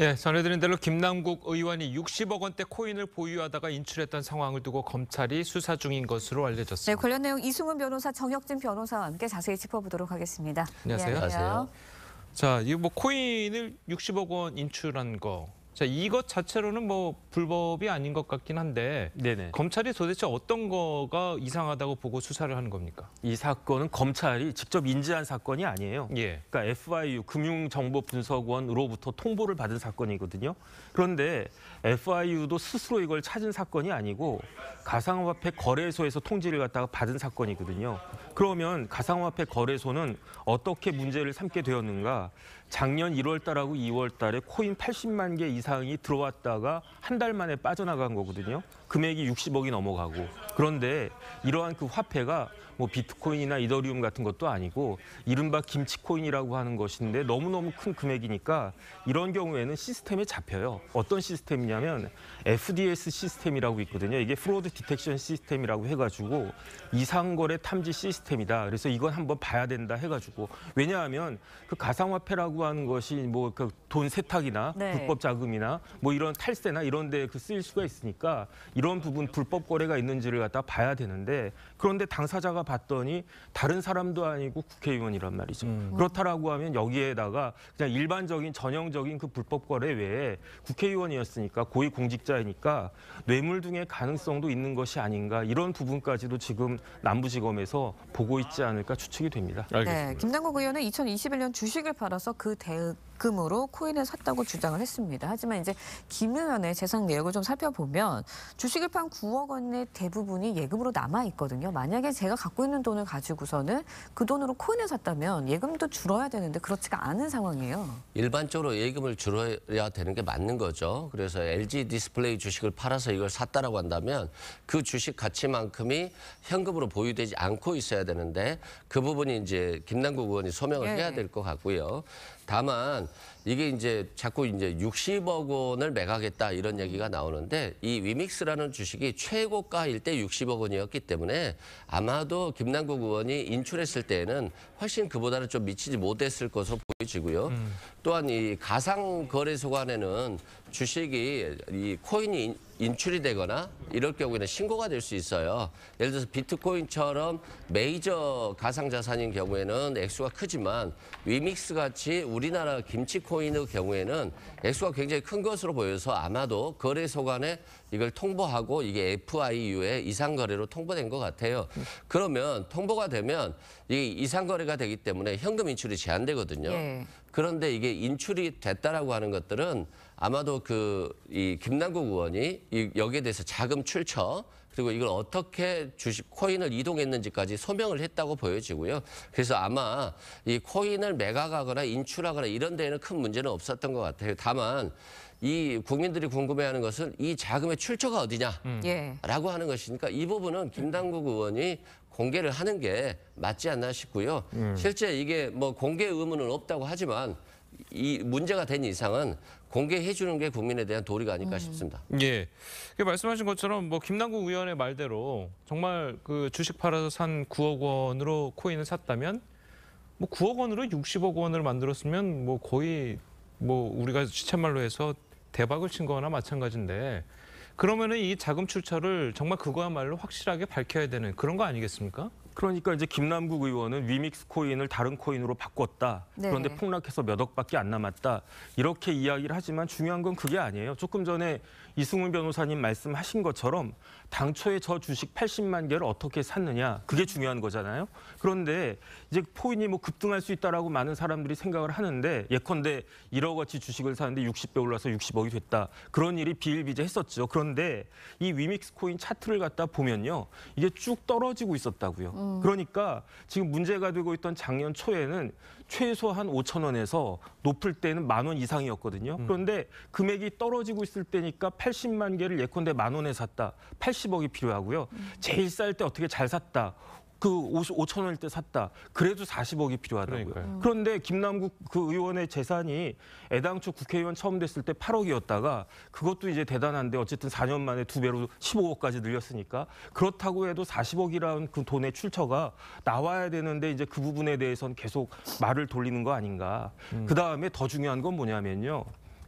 예, 전해드린 대로 김남국 의원이 60억 원대 코인을 보유하다가 인출했던 상황을 두고 검찰이 수사 중인 것으로 알려졌습니다. 네, 관련 내용 이승훈 변호사, 정혁진 변호사와 함께 자세히 짚어보도록 하겠습니다. 안녕하세요. 네, 안녕하세요. 자, 이뭐 코인을 60억 원 인출한 거자 이것 자체로는 뭐 불법이 아닌 것 같긴 한데 네네. 검찰이 도대체 어떤 거가 이상하다고 보고 수사를 하는 겁니까? 이 사건은 검찰이 직접 인지한 사건이 아니에요. 예. 그러니까 FIU 금융정보분석원으로부터 통보를 받은 사건이거든요. 그런데 FIU도 스스로 이걸 찾은 사건이 아니고 가상화폐 거래소에서 통지를 갖다가 받은 사건이거든요. 그러면 가상화폐 거래소는 어떻게 문제를 삼게 되었는가? 작년 1월 달하고 2월 달에 코인 80만 개 이상이 들어왔다가 한 달 만에 빠져나간 거거든요. 금액이 60억이 넘어가고 그런데 이러한 그 화폐가 뭐 비트코인이나 이더리움 같은 것도 아니고 이른바 김치코인이라고 하는 것인데 너무너무 큰 금액이니까 이런 경우에는 시스템에 잡혀요. 어떤 시스템이냐면 FDS 시스템이라고 있거든요. 이게 프로드 디텍션 시스템이라고 해가지고 이상거래 탐지 시스템이다. 그래서 이건 한번 봐야 된다 해가지고 왜냐하면 그 가상화폐라고 하는 것이 뭐그 돈 세탁이나 네. 불법 자금이나 뭐 이런 탈세나 이런 데그 쓰일 수가 있으니까 이런 부분 불법 거래가 있는지를 갖다 봐야 되는데 그런데 당사자가 봤더니 다른 사람도 아니고 국회의원이란 말이죠. 음. 음. 그렇다라고 하면 여기에다가 그냥 일반적인 전형적인 그 불법 거래 외에 국회의원이었으니까 고위공직자이니까 뇌물 등의 가능성도 있는 것이 아닌가 이런 부분까지도 지금 남부지검에서 보고 있지 않을까 추측이 됩니다. 알겠습니다. 네, 김남국 의원은 2021년 주식을 팔아서 그 대, 응 적금으로 코인을 샀다고 주장을 했습니다. 하지만 이제 김의원의 재산 내역을 좀 살펴보면 주식을 판 9억 원의 대부분이 예금으로 남아 있거든요. 만약에 제가 갖고 있는 돈을 가지고서는 그 돈으로 코인을 샀다면 예금도 줄어야 되는데 그렇지가 않은 상황이에요. 일반적으로 예금을 줄여야 되는 게 맞는 거죠. 그래서 LG 디스플레이 주식을 팔아서 이걸 샀다라고 한다면 그 주식 가치만큼이 현금으로 보유되지 않고 있어야 되는데 그 부분이 이제 김남국 의원이 소명을 예. 해야 예. 될것 같고요. 다만 이게 이제 자꾸 이제 60억 원을 매각했다 이런 얘기가 나오는데 이 위믹스라는 주식이 최고가일 때 60억 원이었기 때문에 아마도 김남국 의원이 인출했을 때에는 훨씬 그보다는 좀 미치지 못했을 것으로 보여지고요. 음. 또한 이 가상 거래소 간에는 주식이 이 코인이 인출이 되거나 이럴 경우에는 신고가 될 수 있어요. 예를 들어서 비트코인처럼 메이저 가상자산인 경우에는 액수가 크지만 위믹스 같이 우리나라 김치코인의 경우에는 액수가 굉장히 큰 것으로 보여서 아마도 거래소 간에 이걸 통보하고 이게 FIU의 이상거래로 통보된 것 같아요. 그러면 통보가 되면 이게 이상거래가 되기 때문에 현금 인출이 제한되거든요. 예. 그런데 이게 인출이 됐다라고 하는 것들은 아마도 그 이 김남국 의원이 이 여기에 대해서 자금 출처 그리고 이걸 어떻게 주식 코인을 이동했는지까지 소명을 했다고 보여지고요. 그래서 아마 이 코인을 매각하거나 인출하거나 이런 데에는 큰 문제는 없었던 것 같아요. 다만 이 국민들이 궁금해하는 것은 이 자금의 출처가 어디냐라고 음. 하는 것이니까 이 부분은 김당국 의원이 공개를 하는 게 맞지 않나 싶고요. 음. 실제 이게 뭐 공개 의무는 없다고 하지만 이 문제가 된 이상은 공개해 주는 게 국민에 대한 도리가 아닐까 음. 싶습니다. 예. 그 말씀하신 것처럼 뭐 김남국 의원의 말대로 정말 그 주식 팔아서 산 9억 원으로 코인을 샀다면 뭐 9억 원으로 60억 원을 만들었으면 뭐 거의 뭐 우리가 시쳇말로 해서 대박을 친 거나 마찬가지인데 그러면은 이 자금 출처를 정말 그거야말로 확실하게 밝혀야 되는 그런 거 아니겠습니까? 그러니까 이제 김남국 의원은 위믹스 코인을 다른 코인으로 바꿨다. 네. 그런데 폭락해서 몇 억밖에 안 남았다. 이렇게 이야기를 하지만 중요한 건 그게 아니에요. 조금 전에 이승훈 변호사님 말씀하신 것처럼 당초에 저 주식 80만 개를 어떻게 샀느냐. 그게 중요한 거잖아요. 그런데 이제 코인이 뭐 급등할 수 있다라고 많은 사람들이 생각을 하는데 예컨대 1억어치 주식을 사는데 60배 올라서 60억이 됐다. 그런 일이 비일비재했었죠. 그런데 이 위믹스 코인 차트를 갖다 보면요. 이게 쭉 떨어지고 있었다고요. 음. 그러니까 지금 문제가 되고 있던 작년 초에는 최소한 5천 원에서 높을 때는 만원 이상이었거든요. 음. 그런데 금액이 떨어지고 있을 때니까 80만 개를 예컨대 만 원에 샀다. 80억이 필요하고요. 음. 제일 쌀 때 어떻게 잘 샀다. 그 5천 원일 때 샀다. 그래도 40억이 필요하다고요. 그러니까요. 음. 그런데 김남국 그 의원의 재산이 애당초 국회의원 처음 됐을 때 8억이었다가 그것도 이제 대단한데 어쨌든 4년 만에 두 배로 15억까지 늘렸으니까 그렇다고 해도 40억이라는 그 돈의 출처가 나와야 되는데 이제 그 부분에 대해서는 계속 말을 돌리는 거 아닌가. 음. 그 다음에 더 중요한 건 뭐냐면요.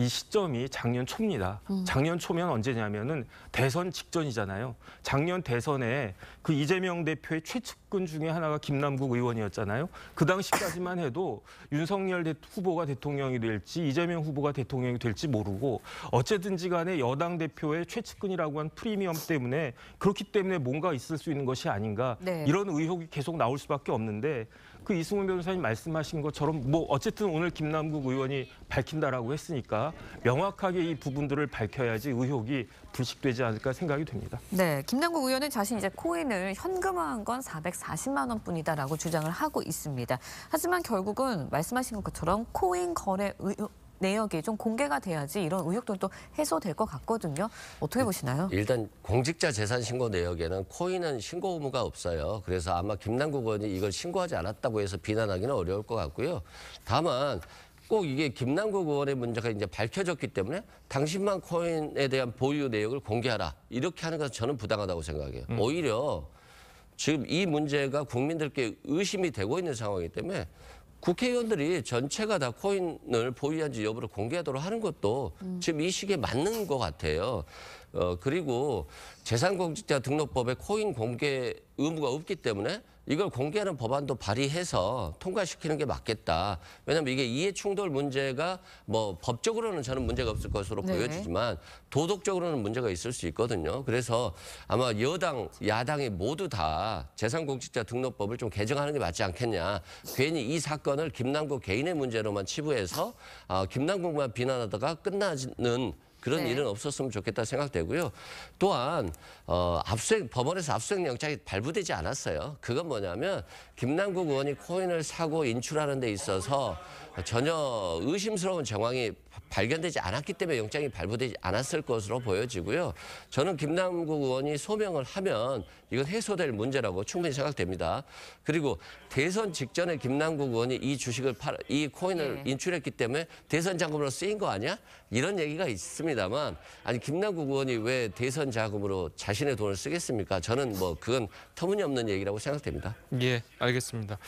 이 시점이 작년 초입니다. 음. 작년 초면 언제냐면은 대선 직전이잖아요. 작년 대선에 그 이재명 대표의 최측근 중에 하나가 김남국 의원이었잖아요. 그 당시까지만 해도 윤석열 대, 후보가 대통령이 될지 이재명 후보가 대통령이 될지 모르고 어쨌든지 간에 여당 대표의 최측근이라고 한 프리미엄 때문에 그렇기 때문에 뭔가 있을 수 있는 것이 아닌가 네. 이런 의혹이 계속 나올 수밖에 없는데 그 이승훈 변호사님 말씀하신 것처럼 뭐 어쨌든 오늘 김남국 의원이 밝힌다라고 했으니까 명확하게 이 부분들을 밝혀야지 의혹이 불식되지 않을까 생각이 됩니다. 네, 김남국 의원은 자신 이제 코인을 현금화한 건 440만 원뿐이다라고 주장을 하고 있습니다. 하지만 결국은 말씀하신 것처럼 코인 거래 의혹 내역이 좀 공개가 돼야지 이런 의혹들도 해소될 것 같거든요. 어떻게 보시나요? 일단 공직자 재산 신고 내역에는 코인은 신고 의무가 없어요. 그래서 아마 김남국 의원이 이걸 신고하지 않았다고 해서 비난하기는 어려울 것 같고요. 다만 꼭 이게 김남국 의원의 문제가 이제 밝혀졌기 때문에 당신만 코인에 대한 보유 내역을 공개하라 이렇게 하는 것은 저는 부당하다고 생각해요. 음. 오히려 지금 이 문제가 국민들께 의심이 되고 있는 상황이기 때문에 국회의원들이 전체가 다 코인을 보유한지 여부를 공개하도록 하는 것도 음. 지금 이 시기에 맞는 것 같아요. 어, 그리고 재산공직자 등록법에 코인 공개 의무가 없기 때문에 이걸 공개하는 법안도 발의해서 통과시키는 게 맞겠다. 왜냐하면 이게 이해 충돌 문제가 뭐 법적으로는 저는 문제가 없을 것으로 네. 보여지지만 도덕적으로는 문제가 있을 수 있거든요. 그래서 아마 여당, 야당이 모두 다 재산공직자 등록법을 좀 개정하는 게 맞지 않겠냐. 괜히 이 사건을 김남국 개인의 문제로만 치부해서 어, 김남국만 비난하다가 끝나는 그런 네. 일은 없었으면 좋겠다 생각되고요. 또한 어, 압수행 법원에서 압수수색 영장이 발부되지 않았어요. 그건 뭐냐면 김남국 의원이 코인을 사고 인출하는 데 있어서 전혀 의심스러운 정황이 발견되지 않았기 때문에 영장이 발부되지 않았을 것으로 보여지고요. 저는 김남국 의원이 소명을 하면 이건 해소될 문제라고 충분히 생각됩니다. 그리고 대선 직전에 김남국 의원이 이 주식을 팔, 이 코인을 네. 인출했기 때문에 대선 잔금으로 쓰인 거 아니야? 이런 얘기가 있습니다만 아니 김남국 의원이 왜 대선 자금으로 자신의 돈을 쓰겠습니까? 저는 뭐 그건 터무니없는 얘기라고 생각됩니다. 예, 알겠습니다.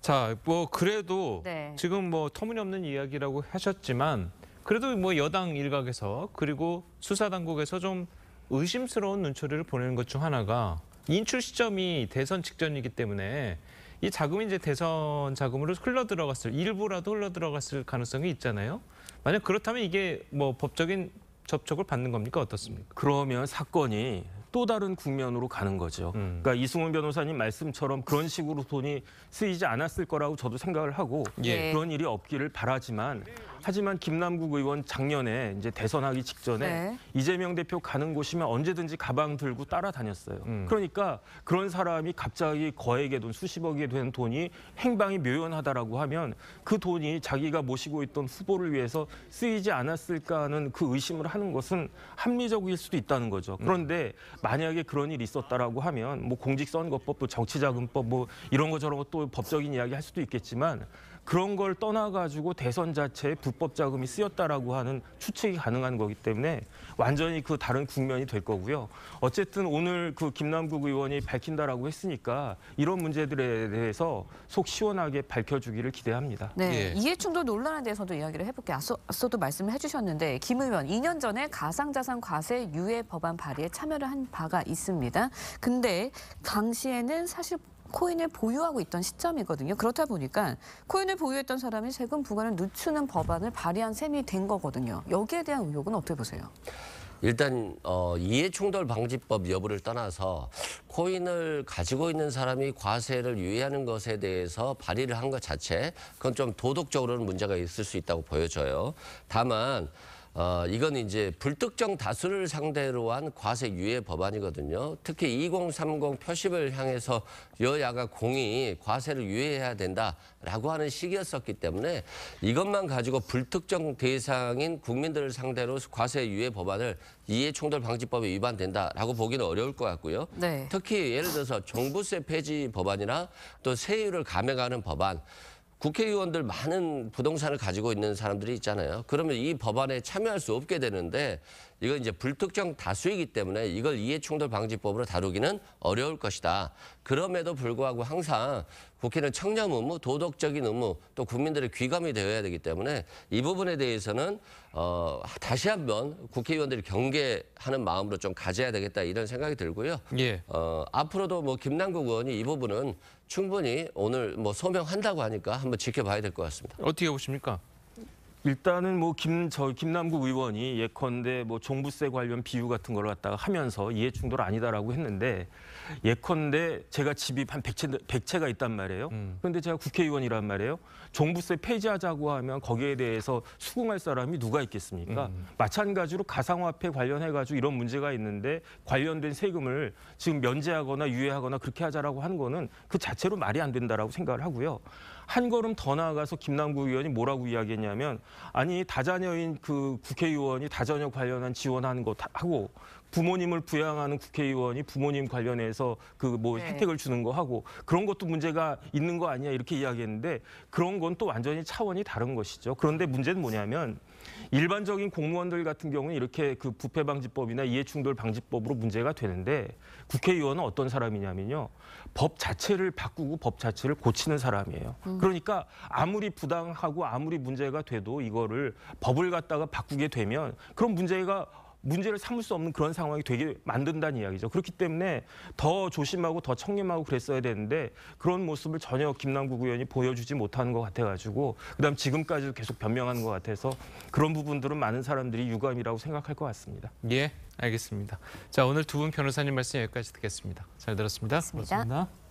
자, 뭐 그래도 네. 지금 뭐 터무니없는 이야기라고 하셨지만 그래도 뭐 여당 일각에서 그리고 수사 당국에서 좀 의심스러운 눈초리를 보내는 것 중 하나가 인출 시점이 대선 직전이기 때문에 이 자금이 이제 대선 자금으로 흘러 들어갔을 일부라도 흘러 들어갔을 가능성이 있잖아요. 만약 그렇다면 이게 뭐 법적인 접촉을 받는 겁니까 어떻습니까? 그러면 사건이 또 다른 국면으로 가는 거죠. 음. 그러니까 이승훈 변호사님 말씀처럼 그런 식으로 돈이 쓰이지 않았을 거라고 저도 생각을 하고 예. 그런 일이 없기를 바라지만 하지만 김남국 의원 작년에 이제 대선하기 직전에 네. 이재명 대표 가는 곳이면 언제든지 가방 들고 따라다녔어요. 음. 그러니까 그런 사람이 갑자기 거액의 돈 수십억이 된 돈이 행방이 묘연하다라고 하면 그 돈이 자기가 모시고 있던 후보를 위해서 쓰이지 않았을까 하는 그 의심을 하는 것은 합리적일 수도 있다는 거죠. 음. 그런데 만약에 그런 일이 있었다라고 하면 뭐 공직선거법 도 뭐 정치자금법 뭐 이런 거 저런 거 또 법적인 이야기 할 수도 있겠지만 그런 걸 떠나가지고 대선 자체에 불법 자금이 쓰였다라고 하는 추측이 가능한 거기 때문에 완전히 그 다른 국면이 될 거고요. 어쨌든 오늘 그 김남국 의원이 밝힌다라고 했으니까 이런 문제들에 대해서 속 시원하게 밝혀주기를 기대합니다. 네, 예. 이해충돌 논란에 대해서도 이야기를 해볼게 요 앞서도 말씀을 해주셨는데 김 의원 2년 전에 가상자산 과세 유예 법안 발의에 참여를 한 바가 있습니다. 근데 당시에는 사실 코인을 보유하고 있던 시점이거든요. 그렇다 보니까 코인을 보유했던 사람이 세금 부과를 늦추는 법안을 발의한 셈이 된 거거든요. 여기에 대한 의혹은 어떻게 보세요? 일단 어, 이해충돌 방지법 여부를 떠나서 코인을 가지고 있는 사람이 과세를 유예하는 것에 대해서 발의를 한 것 자체 그건 좀 도덕적으로는 문제가 있을 수 있다고 보여져요. 다만 어, 이건 이제 불특정 다수를 상대로 한 과세 유예 법안이거든요. 특히 2030 표심을 향해서 여야가 공이 과세를 유예해야 된다라고 하는 시기였었기 때문에 이것만 가지고 불특정 대상인 국민들을 상대로 과세 유예 법안을 이해충돌 방지법에 위반된다라고 보기는 어려울 것 같고요. 네. 특히 예를 들어서 종부세 폐지 법안이나 또 세율을 감액하는 법안 국회의원들 많은 부동산을 가지고 있는 사람들이 있잖아요. 그러면 이 법안에 참여할 수 없게 되는데 이건 이제 불특정 다수이기 때문에 이걸 이해충돌 방지법으로 다루기는 어려울 것이다. 그럼에도 불구하고 항상 국회는 청렴 의무, 도덕적인 의무, 또 국민들의 귀감이 되어야 되기 때문에 이 부분에 대해서는 어, 다시 한번 국회의원들이 경계하는 마음으로 좀 가져야 되겠다 이런 생각이 들고요. 예. 어, 앞으로도 뭐 김남국 의원이 이 부분은 충분히 오늘 뭐 소명한다고 하니까 한번 지켜봐야 될 것 같습니다. 어떻게 보십니까? 일단은 뭐김저 김남국 의원이 예컨대 뭐 종부세 관련 비유 같은 걸 갖다가 하면서 이해 충돌 아니다라고 했는데 예컨대 제가 집이 한 100채 100채가 있단 말이에요. 음. 그런데 제가 국회의원이란 말이에요. 종부세 폐지하자고 하면 거기에 대해서 수긍할 사람이 누가 있겠습니까? 음. 마찬가지로 가상화폐 관련해 가지고 이런 문제가 있는데 관련된 세금을 지금 면제하거나 유예하거나 그렇게 하자라고 하는 거는 그 자체로 말이 안 된다라고 생각을 하고요. 한 걸음 더 나아가서 김남구 의원이 뭐라고 이야기했냐면 아니 다자녀인 그 국회의원이 다자녀 관련한 지원하는 것 하고 부모님을 부양하는 국회의원이 부모님 관련해서 그뭐 네. 혜택을 주는 거 하고 그런 것도 문제가 있는 거 아니야 이렇게 이야기했는데 그런 건 또 완전히 차원이 다른 것이죠. 그런데 문제는 뭐냐면 일반적인 공무원들 같은 경우는 이렇게 그 부패 방지법이나 이해충돌 방지법으로 문제가 되는데 국회의원은 어떤 사람이냐면요. 법 자체를 바꾸고 법 자체를 고치는 사람이에요. 음. 그러니까 아무리 부당하고 아무리 문제가 돼도 이거를 법을 갖다가 바꾸게 되면 그런 문제가 문제를 삼을 수 없는 그런 상황이 되게 만든다는 이야기죠. 그렇기 때문에 더 조심하고 더 청렴하고 그랬어야 되는데 그런 모습을 전혀 김남국 의원이 보여주지 못하는 것 같아가지고 그다음 지금까지도 계속 변명하는 것 같아서 그런 부분들은 많은 사람들이 유감이라고 생각할 것 같습니다. 예, 알겠습니다. 자 오늘 두 분 변호사님 말씀 여기까지 듣겠습니다. 잘 들었습니다. 고맙습니다. 고맙습니다.